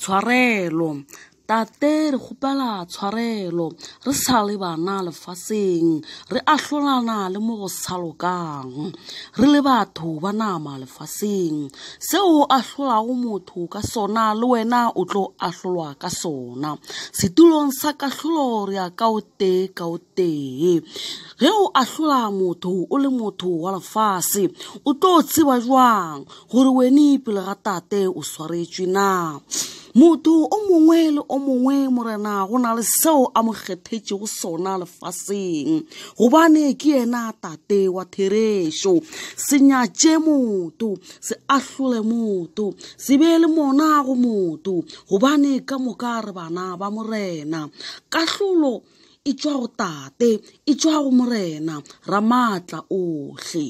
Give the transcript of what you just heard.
tshwarelo tate re gopela tshwarelo re sa le bana lefatsheng re ahlolana le mo go salokang re le batho ba nama lefatsheng seo o motho ka sona le wena o tlo ahlolwa ka sona setulong sa katlholo re ya ka o tee ka o tee ge o ahlola motho o le motho wa lefase o tlo tseba jwang gore wene pele ga tate o swaretswe na motho o mongwe le o mongwe morena go na le seo a mo kgethetšego sona lefaseng gobane ke yena tate wa therešo se nyatše motho se ahlole motho se be le mona go motho gobane ka moka re bana ba morena kahlolo e tšwa go tate e tšwa go morena ohle